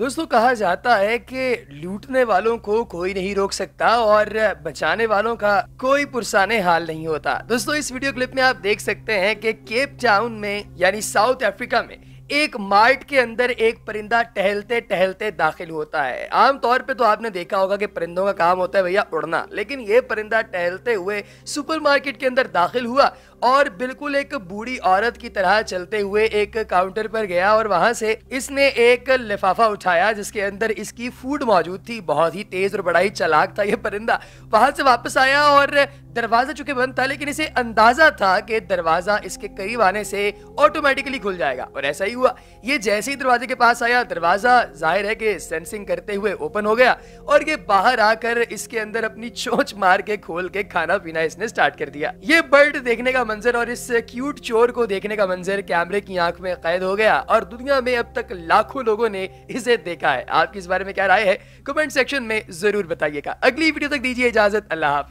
दोस्तों कहा जाता है कि लूटने वालों को कोई नहीं रोक सकता और बचाने वालों का कोई पुरसाने हाल नहीं होता दोस्तों इस वीडियो क्लिप में आप देख सकते हैं कि केप टाउन में यानी साउथ अफ्रीका में एक मार्ट के अंदर एक परिंदा टहलते टहलते दाखिल होता है आमतौर पे तो आपने देखा होगा कि परिंदों का काम होता है भैया उड़ना लेकिन ये परिंदा टहलते हुए सुपरमार्केट के अंदर दाखिल हुआ और बिल्कुल एक बूढ़ी औरत की तरह चलते हुए एक काउंटर पर गया और वहां से इसने एक लिफाफा उठाया जिसके अंदर इसकी फूड मौजूद थी बहुत ही तेज और बड़ा ही चलाक था यह परिंदा वहां से वापस आया और दरवाजा चुके बंद था लेकिन इसे अंदाजा था कि दरवाजा इसके करीब आने से ऑटोमेटिकली खुल जाएगा और ऐसा ही हुआ ये जैसे ही दरवाजे के पास आया दरवाजा जाहिर है कि सेंसिंग करते हुए ओपन हो गया और ये बाहर आकर इसके अंदर अपनी चोच मार के खोल के खाना पीना इसने स्टार्ट कर दिया ये बर्ड देखने का मंजर और इस क्यूट चोर को देखने का मंजर कैमरे की आंख में कैद हो गया और दुनिया में अब तक लाखों लोगों ने इसे देखा है आपकी इस बारे में क्या राय है कमेंट सेक्शन में जरूर बताइएगा अगली वीडियो तक दीजिए इजाजत अल्लाह हाफ